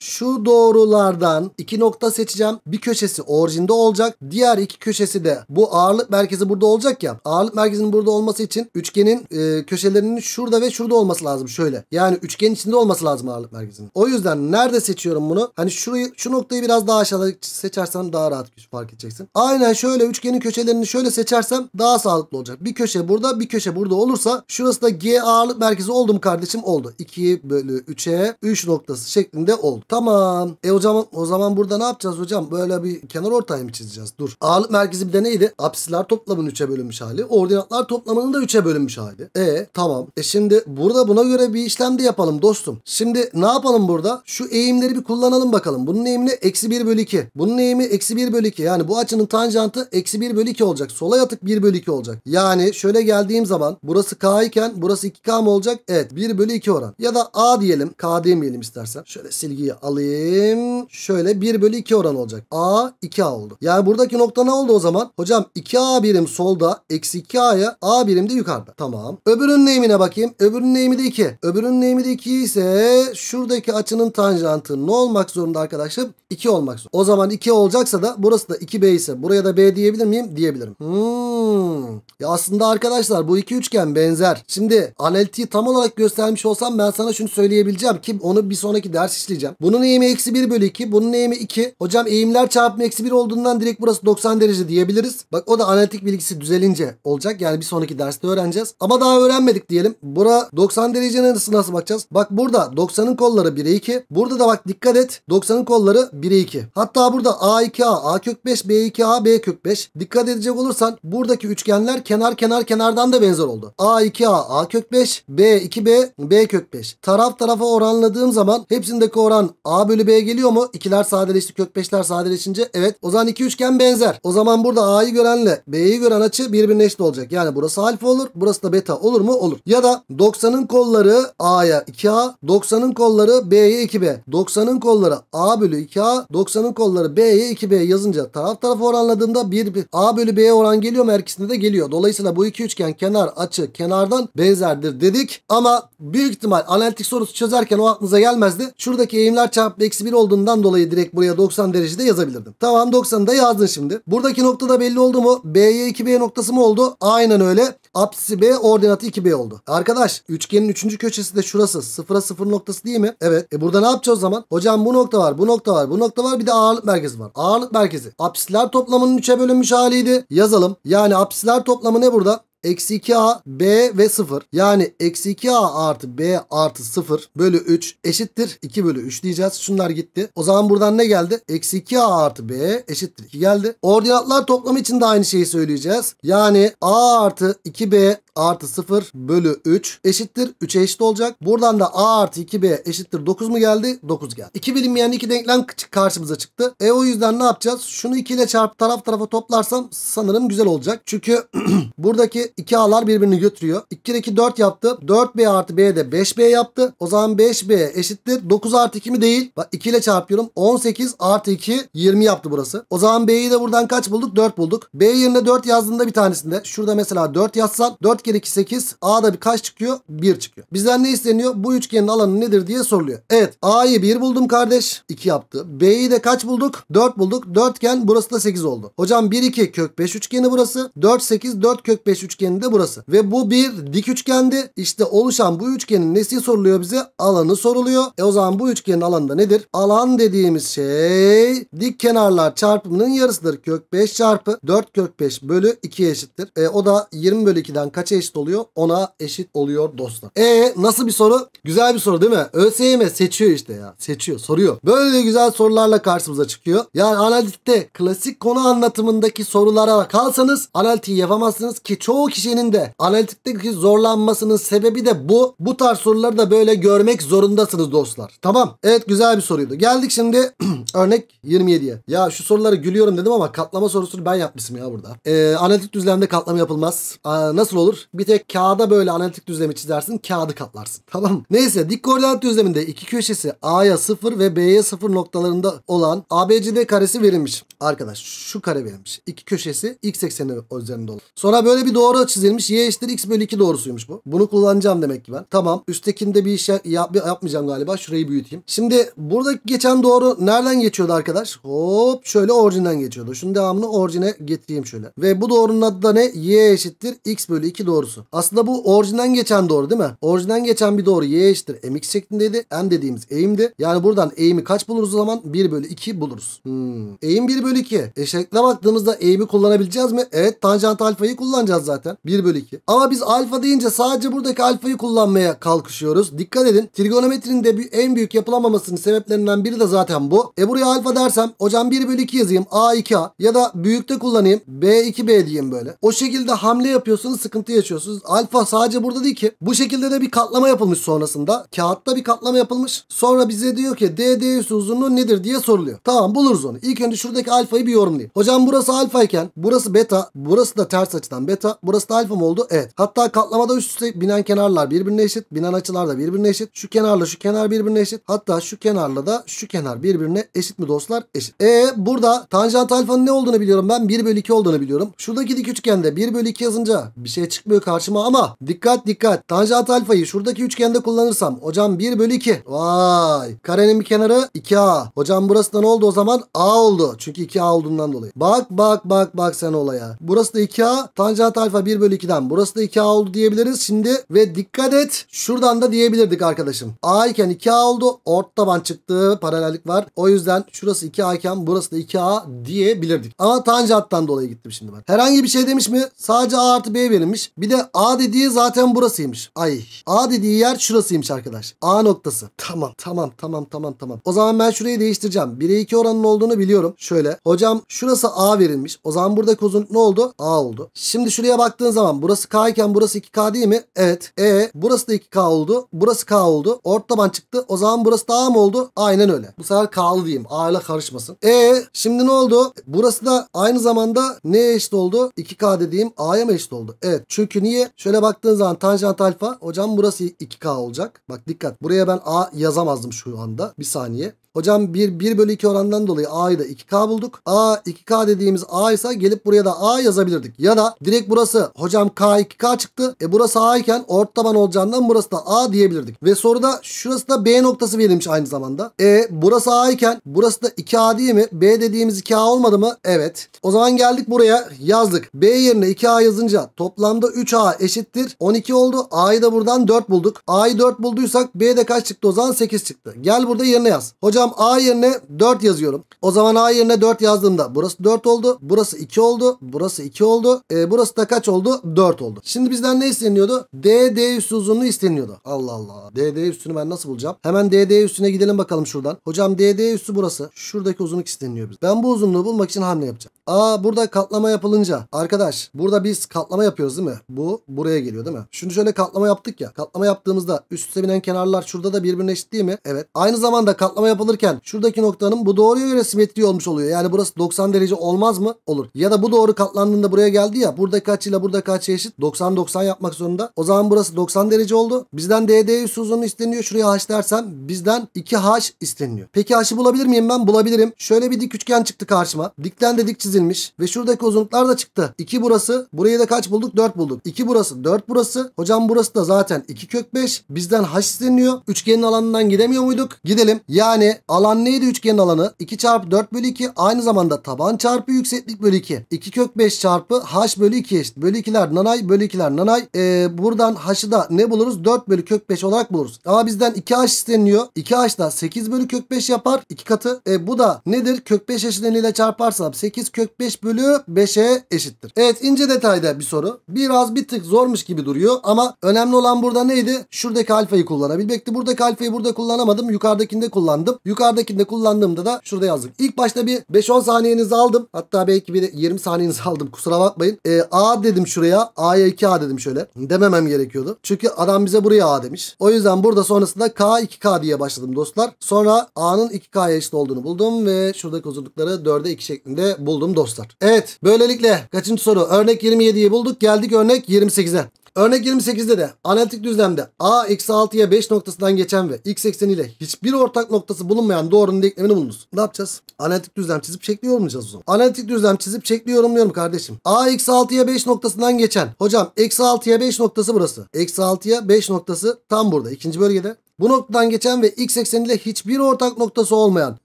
Şu doğrulardan iki nokta seçeceğim. Bir köşesi orijinde olacak. Diğer iki köşesi de bu ağırlık merkezi burada olacak ya. Ağırlık merkezinin burada olması için üçgenin e, köşelerinin şurada ve şurada olması lazım şöyle. Yani üçgenin içinde olması lazım ağırlık merkezinin. O yüzden nerede seçiyorum bunu? Hani şurayı şu noktayı biraz daha aşağıda seçersem daha rahat fark edeceksin. Aynen şöyle üçgenin köşelerini şöyle seçersem daha sağlıklı olacak. Bir köşe burada bir köşe burada olursa şurası da G ağırlık merkezi oldu mu kardeşim? Oldu. 2 bölü 3'e 3 noktası şeklinde oldu. Tamam. E o zaman o zaman burada ne yapacağız hocam? Böyle bir kenar ortay mı çizeceğiz? Dur. Ağırlık merkezi bir de neydi? Apsiler toplamının 3'e bölünmüş hali. Ordinatlar toplamının da 3'e bölünmüş hali. E tamam. E şimdi burada buna göre bir işlem de yapalım dostum. Şimdi ne yapalım burada? Şu eğimleri bir kullanalım bakalım. Bunun eğimi eksi 1 bölü 2. Bunun eğimi eksi 1 bölü 2. Yani bu açının tanjantı eksi 1 bölü 2 olacak. Sola yatık 1 bölü 2 olacak. Yani şöyle geldiğim zaman burası k iken burası 2k mı olacak? Evet 1 bölü 2 oran. Ya da a diyelim. K demeyelim istersen. Şöyle silgiyi alayım. Şöyle 1 bölü 2 oran olacak. A 2A oldu. Yani buradaki nokta ne oldu o zaman? Hocam 2A birim solda eksi 2A'ya A birim de yukarıda. Tamam. Öbürünün eğimine bakayım. Öbürünün eğimi de 2. Öbürünün eğimi de 2 ise şuradaki açının tanjantı ne olmak zorunda arkadaşlar? 2 olmak zorunda. O zaman 2 olacaksa da burası da 2B ise buraya da B diyebilir miyim? Diyebilirim. Hmm. Ya aslında arkadaşlar bu iki üçgen benzer. Şimdi analitiği tam olarak göstermiş olsam ben sana şunu söyleyebileceğim ki onu bir sonraki ders işleyeceğim. Bu bunun eğimi eksi 1 bölü 2. Bunun eğimi 2. Hocam eğimler çarpımı eksi 1 olduğundan direkt burası 90 derece diyebiliriz. Bak o da analitik bilgisi düzelince olacak. Yani bir sonraki derste öğreneceğiz. Ama daha öğrenmedik diyelim. Bura 90 derecenin nasıl nasıl bakacağız? Bak burada 90'ın kolları 1'e 2. Burada da bak dikkat et. 90'ın kolları 1'e 2. Hatta burada A2A, A kök 5, B2A, B kök 5. Dikkat edecek olursan buradaki üçgenler kenar kenar kenardan da benzer oldu. A2A, A kök 5, B2B, B kök 5. Taraf tarafa oranladığım zaman hepsindeki oran A bölü B geliyor mu? İkiler sadeleşti kök beşler sadeleşince. Evet o zaman iki üçgen benzer. O zaman burada A'yı görenle B'yi gören açı birbirine eşit olacak. Yani burası alfa olur. Burası da beta olur mu? Olur. Ya da 90'ın kolları A'ya 2A. 90'ın kolları B'ye 2B. 90'ın kolları A bölü 2A. 90'ın kolları B'ye 2B yazınca taraf tarafa oranladığımda bir 1 A bölü B'ye oran geliyor mu? Her ikisinde de geliyor. Dolayısıyla bu iki üçgen kenar açı kenardan benzerdir dedik. Ama büyük ihtimal analitik sorusu çözerken o aklınıza gelmezdi. Şuradaki eğimler çarpı eksi 1 olduğundan dolayı direkt buraya 90 derecede yazabilirdim. Tamam 90'ı da yazdın şimdi. Buradaki nokta da belli oldu mu? B'ye 2B noktası mı oldu? Aynen öyle. Apsisi B ordinatı 2B oldu. Arkadaş üçgenin 3. köşesi de şurası. 0'a 0 noktası değil mi? Evet. E burada ne yapacağız o zaman? Hocam bu nokta var, bu nokta var, bu nokta var. Bir de ağırlık merkezi var. Ağırlık merkezi. Apsisler toplamının 3'e bölünmüş haliydi. Yazalım. Yani apsisler toplamı ne burada? eksi 2a b ve 0 yani eksi 2a artı b artı 0 bölü 3 eşittir 2 bölü 3 diyeceğiz. Şunlar gitti. O zaman buradan ne geldi? Eksi 2a artı b eşittir 2 geldi. Ordinatlar toplamı için de aynı şeyi söyleyeceğiz. Yani a artı 2b artı 0 bölü 3 eşittir 3'e eşit olacak. Buradan da A artı 2B eşittir 9 mu geldi? 9 geldi. 2 bilinmeyen iki denklem karşımıza çıktı. E o yüzden ne yapacağız? Şunu 2 ile çarp taraf tarafa toplarsam sanırım güzel olacak. Çünkü buradaki 2 A'lar birbirini götürüyor. 2 ile 2 4 yaptı. 4B artı B de 5B yaptı. O zaman 5B eşittir. 9 artı 2 mi değil? Bak 2 ile çarpıyorum. 18 artı 2 20 yaptı burası. O zaman B'yi de buradan kaç bulduk? 4 bulduk. B yerine 4 yazdığında bir tanesinde. Şurada mesela 4 yazsan 4 kere 2 8. A'da bir kaç çıkıyor? 1 çıkıyor. Bizden ne isteniyor? Bu üçgenin alanı nedir diye soruluyor. Evet A'yı 1 buldum kardeş. 2 yaptı. B'yi de kaç bulduk? 4 bulduk. 4 iken burası da 8 oldu. Hocam 1 2 kök 5 üçgeni burası. 4 8 4 kök 5 üçgeni de burası. Ve bu bir dik üçgendi. İşte oluşan bu üçgenin nesi soruluyor bize? Alanı soruluyor. E o zaman bu üçgenin alanı da nedir? Alan dediğimiz şey dik kenarlar çarpımının yarısıdır. Kök 5 çarpı 4 kök 5 bölü 2 eşittir. E, o da 20 bölü 2'den kaç kaça eşit oluyor? 10'a eşit oluyor dostlar. E nasıl bir soru? Güzel bir soru değil mi? ÖSYM seçiyor işte ya. Seçiyor, soruyor. Böyle güzel sorularla karşımıza çıkıyor. Yani analitikte klasik konu anlatımındaki sorulara kalsanız analitiği yapamazsınız ki çoğu kişinin de analitikteki zorlanmasının sebebi de bu. Bu tarz soruları da böyle görmek zorundasınız dostlar. Tamam. Evet güzel bir soruydu. Geldik şimdi örnek 27'ye. Ya şu soruları gülüyorum dedim ama katlama sorusunu ben yapmışım ya burada. Ee, analitik düzlemde katlama yapılmaz. Aa, nasıl olur? Bir tek kağıda böyle analitik düzlemi çizersin kağıdı katlarsın. Tamam Neyse dik koordinat düzleminde iki köşesi A'ya 0 ve B'ye 0 noktalarında olan ABCD karesi verilmiş. Arkadaş şu kare verilmiş. İki köşesi x ekseni üzerinde olur. Sonra böyle bir doğru çizilmiş. Y eşittir x bölü 2 doğrusuymuş bu. Bunu kullanacağım demek ki ben. Tamam. Üsttekinde bir iş yap yapmayacağım galiba. Şurayı büyüteyim. Şimdi buradaki geçen doğru nereden geçiyordu arkadaş? Hop şöyle orijinden geçiyordu. Şunun devamını orijine getireyim şöyle. Ve bu doğrunun adı da ne? Y eşittir x bölü 2 doğrusu doğrusu. Aslında bu orijinden geçen doğru değil mi? Orijinden geçen bir doğru y eşittir mx şeklindeydi. M dediğimiz eğimdi. Yani buradan eğimi kaç buluruz o zaman? 1 bölü 2 buluruz. Hmm. Eğim 1 bölü 2. E şekle baktığımızda eğimi kullanabileceğiz mi? Evet tanjant alfayı kullanacağız zaten. 1 bölü 2. Ama biz alfa deyince sadece buradaki alfayı kullanmaya kalkışıyoruz. Dikkat edin. Trigonometrinin de en büyük yapılamamasının sebeplerinden biri de zaten bu. E buraya alfa dersem hocam 1 bölü 2 yazayım. A2A ya da büyükte kullanayım. B2B diyeyim böyle. O şekilde hamle yapıyorsunuz sıkıntı geçiyorsunuz. Alfa sadece burada değil ki. Bu şekilde de bir katlama yapılmış sonrasında. Kağıtta bir katlama yapılmış. Sonra bize diyor ki DDS uzunluğu nedir diye soruluyor. Tamam buluruz onu. İlk önce şuradaki alfayı bir yorumlayayım. Hocam burası alfa iken burası beta. Burası da ters açıdan beta. Burası da alfa mı oldu? Evet. Hatta katlamada üst üste binen kenarlar birbirine eşit. Binen açılar da birbirine eşit. Şu kenarla şu kenar birbirine eşit. Hatta şu kenarla da şu kenar birbirine eşit mi dostlar? Eşit. E burada tanjant alfanın ne olduğunu biliyorum ben. 1 bölü 2 olduğunu biliyorum. Şuradaki dik üçgende 1 bölü 2 yazınca bir şey çıkmıyor çıkmıyor karşıma ama dikkat dikkat. Tanjant alfayı şuradaki üçgende kullanırsam hocam 1 bölü 2. Vay. Karenin bir kenarı 2A. Hocam burası da ne oldu o zaman? A oldu. Çünkü 2A olduğundan dolayı. Bak bak bak bak sen olaya. Burası da 2A. Tanjant alfa 1 bölü 2'den. Burası da 2A oldu diyebiliriz şimdi. Ve dikkat et. Şuradan da diyebilirdik arkadaşım. A iken 2A oldu. Ort taban çıktı, paralellik var. O yüzden şurası 2A iken burası da 2A diyebilirdik. Ama tanjanttan dolayı gittim şimdi ben. Herhangi bir şey demiş mi? Sadece A artı B verilmiş. Bir de A dediği zaten burasıymış. Ay. A dediği yer şurasıymış arkadaş. A noktası. Tamam tamam tamam tamam tamam. O zaman ben şurayı değiştireceğim. 1'e 2 oranın olduğunu biliyorum. Şöyle. Hocam şurası A verilmiş. O zaman burada kozunluk ne oldu? A oldu. Şimdi şuraya baktığın zaman burası K iken burası 2K değil mi? Evet. E burası da 2K oldu. Burası K oldu. Orta taban çıktı. O zaman burası da A mı oldu? Aynen öyle. Bu sefer K'lı diyeyim. A ile karışmasın. E şimdi ne oldu? Burası da aynı zamanda neye eşit oldu? 2K dediğim A'ya mı eşit oldu? Evet. Çünkü çünkü niye? Şöyle baktığın zaman tanjant alfa hocam burası 2K olacak. Bak dikkat buraya ben A yazamazdım şu anda. Bir saniye. Hocam 1, 1 bölü 2 orandan dolayı A'yı da 2K bulduk. A 2K dediğimiz A ise gelip buraya da A yazabilirdik. Ya da direkt burası hocam K 2K çıktı. E burası A iken ort taban olacağından burası da A diyebilirdik. Ve soruda şurası da B noktası verilmiş aynı zamanda. E burası A iken burası da 2A değil mi? B dediğimiz 2A olmadı mı? Evet. O zaman geldik buraya yazdık. B yerine 2A yazınca toplamda 3A eşittir. 12 oldu. A'yı da buradan 4 bulduk. A'yı 4 bulduysak B'de kaç çıktı o zaman? 8 çıktı. Gel burada yerine yaz. Hocam Hocam A yerine 4 yazıyorum. O zaman A yerine 4 yazdığımda burası 4 oldu. Burası 2 oldu. Burası 2 oldu. E, burası da kaç oldu? 4 oldu. Şimdi bizden ne isteniyordu? DD D üstü uzunluğu isteniyordu. Allah Allah. DD D üstünü ben nasıl bulacağım? Hemen DD D üstüne gidelim bakalım şuradan. Hocam DD D üstü burası. Şuradaki uzunluk isteniyor biz. Ben bu uzunluğu bulmak için hamle yapacağım. Aa burada katlama yapılınca. Arkadaş burada biz katlama yapıyoruz değil mi? Bu buraya geliyor değil mi? Şimdi şöyle katlama yaptık ya. Katlama yaptığımızda üst üste binen kenarlar şurada da birbirine eşit değil mi? Evet. Aynı zamanda katlama yapılır alırken şuradaki noktanın bu doğruya göre simetri olmuş oluyor. Yani burası 90 derece olmaz mı? Olur. Ya da bu doğru katlandığında buraya geldi ya buradaki açıyla buradaki açı eşit 90-90 yapmak zorunda. O zaman burası 90 derece oldu. Bizden DD üssü uzunluğu isteniyor. Şuraya H dersem bizden 2H isteniyor. Peki H'ı bulabilir miyim ben? Bulabilirim. Şöyle bir dik üçgen çıktı karşıma. Dikten de dik çizilmiş ve şuradaki uzunluklar da çıktı. 2 burası. Burayı da kaç bulduk? 4 bulduk. 2 burası. 4 burası. Hocam burası da zaten 2 kök 5. Bizden H isteniyor. Üçgenin alanından gidemiyor muyduk? Gidelim. Yani alan neydi üçgenin alanı? 2 çarpı 4 bölü 2 aynı zamanda taban çarpı yükseklik bölü 2. 2 kök 5 çarpı h bölü 2 eşit. Bölü 2'ler nanay bölü 2'ler nanay. Ee, buradan h'ı da ne buluruz? 4 bölü kök 5 olarak buluruz. Ama bizden 2h isteniyor. 2h da 8 bölü kök 5 yapar. 2 katı. E, bu da nedir? Kök 5 eşitleniyle çarparsam 8 kök 5 bölü 5'e eşittir. Evet ince detayda bir soru. Biraz bir tık zormuş gibi duruyor ama önemli olan burada neydi? Şuradaki alfayı kullanabilmekti. Buradaki alfayı burada kullanamadım. Yukarıdakinde kullandım. Yukarıdakinde kullandığımda da şurada yazdık. İlk başta bir 5-10 saniyenizi aldım. Hatta belki bir 20 saniyenizi aldım. Kusura bakmayın. E, A dedim şuraya. A'ya 2A dedim şöyle. Dememem gerekiyordu. Çünkü adam bize buraya A demiş. O yüzden burada sonrasında K 2K diye başladım dostlar. Sonra A'nın 2K'ya eşit olduğunu buldum ve şuradaki uzunlukları 4'e 2 şeklinde buldum dostlar. Evet böylelikle kaçıncı soru? Örnek 27'yi bulduk. Geldik örnek 28'e. Örnek 28'de de analitik düzlemde a eksi 6'ya 5 noktasından geçen ve x ekseni ile hiçbir ortak noktası bulunmayan doğrunun denklemini bulunuz. Ne yapacağız? Analitik düzlem çizip şekli yorumlayacağız o zaman. Analitik düzlem çizip şekli yorumluyorum kardeşim. a eksi 6'ya 5 noktasından geçen. Hocam eksi 6'ya 5 noktası burası. Eksi 6'ya 5 noktası tam burada. ikinci bölgede. Bu noktadan geçen ve x ekseniyle hiçbir ortak noktası olmayan.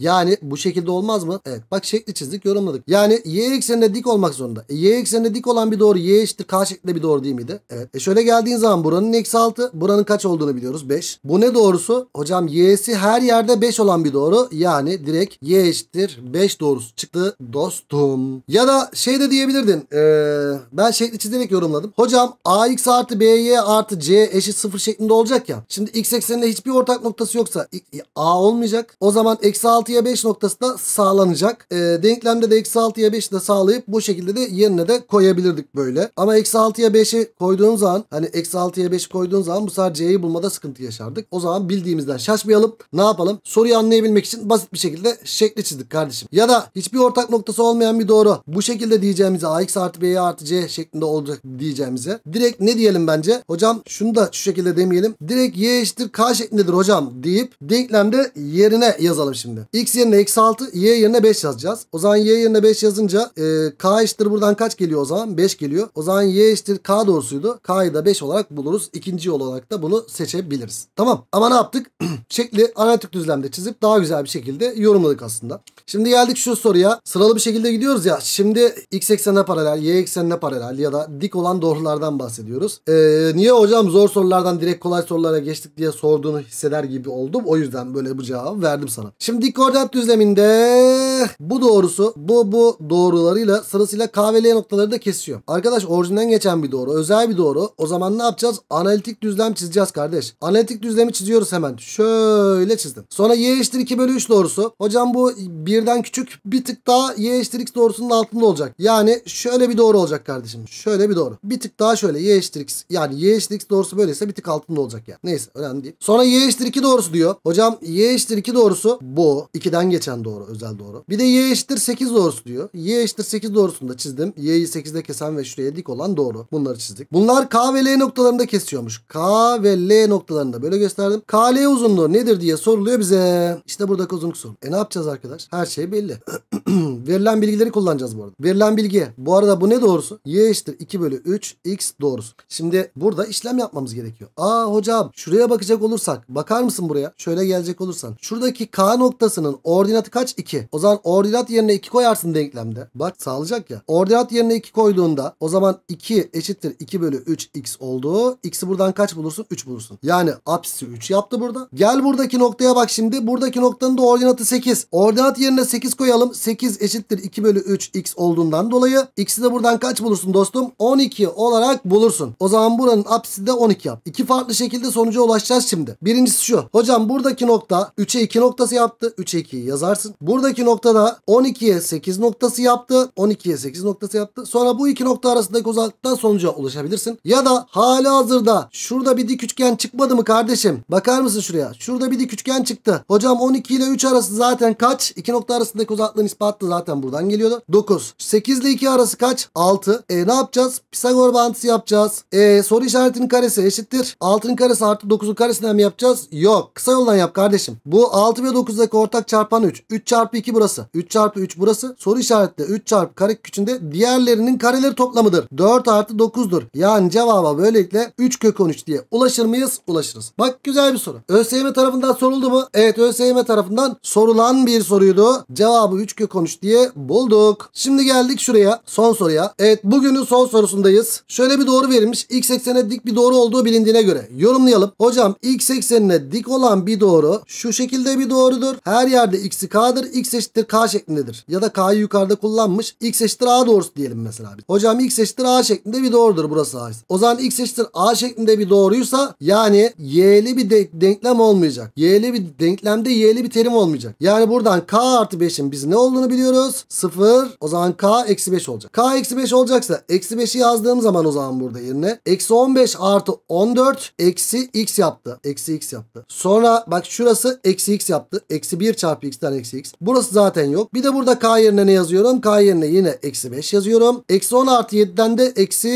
Yani bu şekilde olmaz mı? Evet bak şekli çizdik yorumladık. Yani y eksenine dik olmak zorunda. E, y eksenine dik olan bir doğru y eşittir k şeklinde bir doğru değil miydi? Evet. E şöyle geldiğin zaman buranın x 6 buranın kaç olduğunu biliyoruz 5. Bu ne doğrusu? Hocam y'si her yerde 5 olan bir doğru. Yani direkt y eşittir 5 doğrusu çıktı dostum. Ya da şey de diyebilirdin. Ee, ben şekli çizerek yorumladım. Hocam ax artı by artı c eşit 0 şeklinde olacak ya. Şimdi x eksenine hiç hiçbir ortak noktası yoksa A olmayacak. O zaman eksi 6'ya 5 noktası da sağlanacak. E, denklemde de eksi 6'ya 5 de sağlayıp bu şekilde de yerine de koyabilirdik böyle. Ama eksi 6'ya 5'i koyduğun zaman hani eksi 6'ya 5 koyduğun zaman bu sefer C'yi bulmada sıkıntı yaşardık. O zaman bildiğimizden şaşmayalım. Ne yapalım? Soruyu anlayabilmek için basit bir şekilde şekli çizdik kardeşim. Ya da hiçbir ortak noktası olmayan bir doğru. Bu şekilde diyeceğimize ax artı b artı c şeklinde olacak diyeceğimize. Direkt ne diyelim bence? Hocam şunu da şu şekilde demeyelim. Direkt y eşittir k şeklinde nedir hocam deyip denklemde yerine yazalım şimdi. X yerine eksi 6 Y yerine 5 yazacağız. O zaman Y yerine 5 yazınca e, K eşittir buradan kaç geliyor o zaman? 5 geliyor. O zaman Y eşittir K doğrusuydu. K'yı da 5 olarak buluruz. İkinci yol olarak da bunu seçebiliriz. Tamam ama ne yaptık? Şekli analitik düzlemde çizip daha güzel bir şekilde yorumladık aslında. Şimdi geldik şu soruya. Sıralı bir şekilde gidiyoruz ya. Şimdi x eksenine paralel, y eksenine paralel ya da dik olan doğrulardan bahsediyoruz. Ee, niye hocam zor sorulardan direkt kolay sorulara geçtik diye sorduğunu olduğunu hisseder gibi oldum. O yüzden böyle bu cevabı verdim sana. Şimdi dik koordinat düzleminde bu doğrusu bu bu doğrularıyla sırasıyla k ve l noktaları da kesiyor. Arkadaş orijinden geçen bir doğru. Özel bir doğru. O zaman ne yapacağız? Analitik düzlem çizeceğiz kardeş. Analitik düzlemi çiziyoruz hemen. Şöyle çizdim. Sonra y eşittir 2 bölü 3 doğrusu. Hocam bu birden küçük bir tık daha y eşittir x doğrusunun altında olacak. Yani şöyle bir doğru olacak kardeşim. Şöyle bir doğru. Bir tık daha şöyle y eşittir x. Yani y eşittir x doğrusu böyleyse bir tık altında olacak yani. Neyse önemli değil. Sonra y eşittir 2 doğrusu diyor. Hocam y eşittir 2 doğrusu bu. 2'den geçen doğru özel doğru. Bir de y eşittir 8 doğrusu diyor. y eşittir 8 doğrusunu da çizdim. y'yi 8'de kesen ve şuraya dik olan doğru. Bunları çizdik. Bunlar k ve l noktalarında kesiyormuş. K ve l noktalarında böyle gösterdim. K l uzunluğu nedir diye soruluyor bize. İşte buradaki uzunluk soru. E ne yapacağız arkadaş? Her şey belli. Verilen bilgileri kullanacağız bu arada. Verilen bilgi. Bu arada bu ne doğrusu? y eşittir 2 bölü 3 x doğrusu. Şimdi burada işlem yapmamız gerekiyor. Aa hocam şuraya bakacak olursak bak bakar mısın buraya? Şöyle gelecek olursan. Şuradaki K noktasının ordinatı kaç? 2. O zaman ordinat yerine 2 koyarsın denklemde. Bak sağlayacak ya. Ordinat yerine 2 koyduğunda o zaman 2 eşittir 2 bölü 3 x oldu. X'i buradan kaç bulursun? 3 bulursun. Yani apsisi 3 yaptı burada. Gel buradaki noktaya bak şimdi. Buradaki noktanın da ordinatı 8. Ordinat yerine 8 koyalım. 8 eşittir 2 bölü 3 x olduğundan dolayı x'i de buradan kaç bulursun dostum? 12 olarak bulursun. O zaman buranın apsisi de 12 yap. İki farklı şekilde sonuca ulaşacağız şimdi. Bir Birincisi şu. Hocam buradaki nokta 3'e 2 noktası yaptı. 3'e 2'yi yazarsın. Buradaki noktada 12'ye 8 noktası yaptı. 12'ye 8 noktası yaptı. Sonra bu iki nokta arasındaki uzaklıktan sonuca ulaşabilirsin. Ya da hala hazırda şurada bir dik üçgen çıkmadı mı kardeşim? Bakar mısın şuraya? Şurada bir dik üçgen çıktı. Hocam 12 ile 3 arası zaten kaç? İki nokta arasındaki uzaklığın ispatı zaten buradan geliyordu. 9. 8 ile 2 arası kaç? 6. E ne yapacağız? Pisagor bağıntısı yapacağız. E soru işaretinin karesi eşittir. 6'nın karesi artı 9'un karesinden mi yapacağız? yapacağız? Yok. Kısa yoldan yap kardeşim. Bu 6 ve 9'daki ortak çarpan 3. 3 çarpı 2 burası. 3 çarpı 3 burası. Soru işaretli 3 çarpı kare küçünde diğerlerinin kareleri toplamıdır. 4 artı 9'dur. Yani cevaba böylelikle 3 kök 13 diye ulaşır mıyız? Ulaşırız. Bak güzel bir soru. ÖSYM tarafından soruldu mu? Evet ÖSYM tarafından sorulan bir soruydu. Cevabı 3 kök 13 diye bulduk. Şimdi geldik şuraya. Son soruya. Evet bugünün son sorusundayız. Şöyle bir doğru verilmiş. X eksene dik bir doğru olduğu bilindiğine göre. Yorumlayalım. Hocam X eksenine dik olan bir doğru şu şekilde bir doğrudur. Her yerde x'i k'dır. x eşittir k şeklindedir. Ya da k'yı yukarıda kullanmış. x eşittir a doğrusu diyelim mesela biz. Hocam x eşittir a şeklinde bir doğrudur burası a. O zaman x eşittir a şeklinde bir doğruysa yani y'li bir de denklem olmayacak. Y'li bir denklemde y'li bir terim olmayacak. Yani buradan k artı 5'in biz ne olduğunu biliyoruz. 0 o zaman k eksi 5 olacak. k eksi 5 olacaksa eksi 5'i yazdığım zaman o zaman burada yerine eksi 15 artı 14 eksi x yaptı. Eksi eksi x yaptı. Sonra bak şurası eksi x yaptı. Eksi 1 çarpı x'ten eksi x. Burası zaten yok. Bir de burada k yerine ne yazıyorum? K yerine yine eksi 5 yazıyorum. Eksi 10 artı 7'den de eksi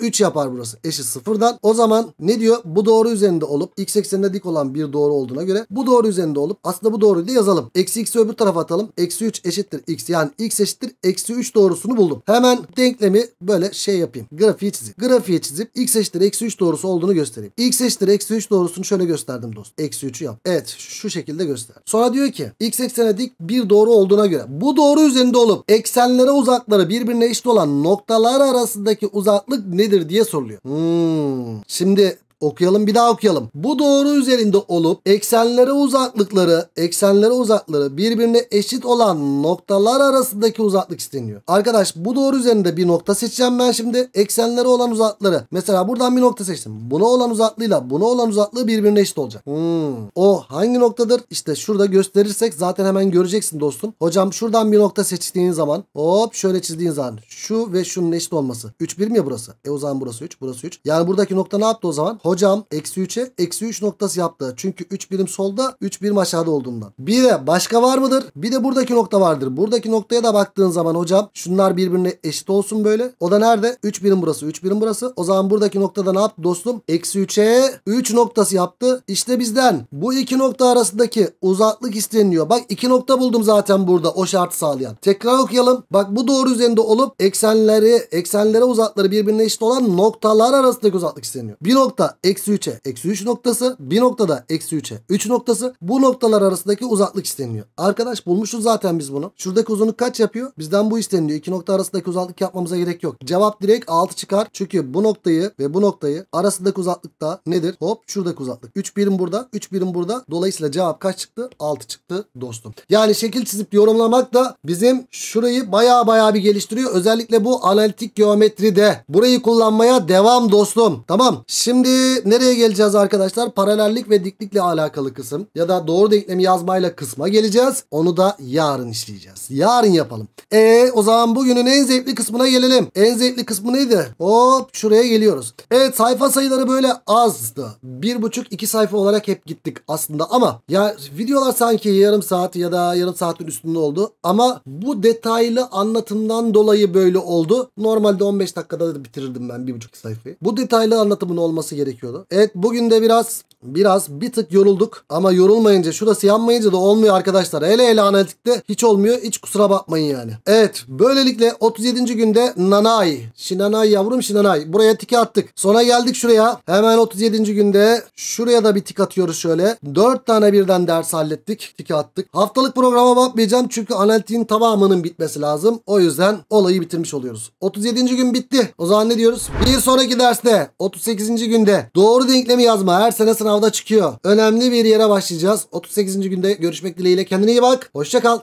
3 yapar burası. Eşit sıfırdan. O zaman ne diyor? Bu doğru üzerinde olup x eksenine dik olan bir doğru olduğuna göre bu doğru üzerinde olup aslında bu doğruyu da yazalım. Eksi x'i öbür tarafa atalım. Eksi 3 eşittir x. Yani x eşittir eksi 3 doğrusunu buldum. Hemen denklemi böyle şey yapayım. Grafiği çizip. Grafiği çizip x eşittir eksi 3 doğrusu olduğunu göstereyim. x eşittir eksi 3 doğrusunu şöyle göstereyim gösterdim dostum. Eksi 3'ü yap. Evet şu şekilde göster. Sonra diyor ki x eksene dik bir doğru olduğuna göre bu doğru üzerinde olup eksenlere uzakları birbirine eşit olan noktalar arasındaki uzaklık nedir diye soruluyor. Hmm. Şimdi Okuyalım bir daha okuyalım. Bu doğru üzerinde olup eksenlere uzaklıkları, eksenlere uzaklıkları birbirine eşit olan noktalar arasındaki uzaklık isteniyor. Arkadaş bu doğru üzerinde bir nokta seçeceğim ben şimdi. Eksenlere olan uzaklıkları. Mesela buradan bir nokta seçtim. Buna olan uzaklığıyla buna olan uzaklığı birbirine eşit olacak. Hmm. O hangi noktadır? İşte şurada gösterirsek zaten hemen göreceksin dostum. Hocam şuradan bir nokta seçtiğin zaman hop şöyle çizdiğin zaman şu ve şunun eşit olması. 3 birim ya burası. E o zaman burası 3, burası 3. Yani buradaki nokta ne yaptı o zaman? Hocam eksi 3'e eksi 3 noktası yaptı. Çünkü 3 birim solda 3 birim aşağıda olduğundan. Bir de başka var mıdır? Bir de buradaki nokta vardır. Buradaki noktaya da baktığın zaman hocam şunlar birbirine eşit olsun böyle. O da nerede? 3 birim burası 3 birim burası. O zaman buradaki noktada ne yaptı dostum? Eksi 3'e 3 noktası yaptı. İşte bizden bu iki nokta arasındaki uzaklık isteniyor. Bak iki nokta buldum zaten burada o şartı sağlayan. Tekrar okuyalım. Bak bu doğru üzerinde olup eksenleri eksenlere uzakları birbirine eşit olan noktalar arasındaki uzaklık isteniyor. Bir nokta eksi 3'e eksi 3 noktası bir noktada eksi 3'e 3 noktası bu noktalar arasındaki uzaklık isteniyor Arkadaş bulmuşuz zaten biz bunu. Şuradaki uzunluk kaç yapıyor? Bizden bu isteniyor İki nokta arasındaki uzaklık yapmamıza gerek yok. Cevap direkt 6 çıkar. Çünkü bu noktayı ve bu noktayı arasındaki uzaklık da nedir? Hop şuradaki uzaklık. 3 birim burada 3 birim burada. Dolayısıyla cevap kaç çıktı? 6 çıktı dostum. Yani şekil çizip yorumlamak da bizim şurayı baya baya bir geliştiriyor. Özellikle bu analitik geometride burayı kullanmaya devam dostum. Tamam. Şimdi nereye geleceğiz arkadaşlar? Paralellik ve diklikle alakalı kısım ya da doğru denklemi yazmayla kısma geleceğiz. Onu da yarın işleyeceğiz. Yarın yapalım. E o zaman bugünün en zevkli kısmına gelelim. En zevkli kısmı neydi? Hop şuraya geliyoruz. Evet sayfa sayıları böyle azdı. Bir buçuk iki sayfa olarak hep gittik aslında ama ya videolar sanki yarım saat ya da yarım saatin üstünde oldu. Ama bu detaylı anlatımdan dolayı böyle oldu. Normalde 15 dakikada da bitirirdim ben bir buçuk sayfayı. Bu detaylı anlatımın olması gerekiyor gerekiyordu. Evet bugün de biraz biraz bir tık yorulduk ama yorulmayınca şurası yanmayınca da olmuyor arkadaşlar. Hele hele analitikte hiç olmuyor. Hiç kusura bakmayın yani. Evet böylelikle 37. günde Nanay. Şinanay yavrum Şinanay. Buraya tiki attık. Sonra geldik şuraya. Hemen 37. günde şuraya da bir tik atıyoruz şöyle. 4 tane birden ders hallettik. Tiki attık. Haftalık programa bakmayacağım çünkü analitiğin tamamının bitmesi lazım. O yüzden olayı bitirmiş oluyoruz. 37. gün bitti. O zaman ne diyoruz? Bir sonraki derste 38. günde sene. Doğru denklemi yazma her sene sınavda çıkıyor. Önemli bir yere başlayacağız. 38. günde görüşmek dileğiyle. Kendine iyi bak. Hoşçakal.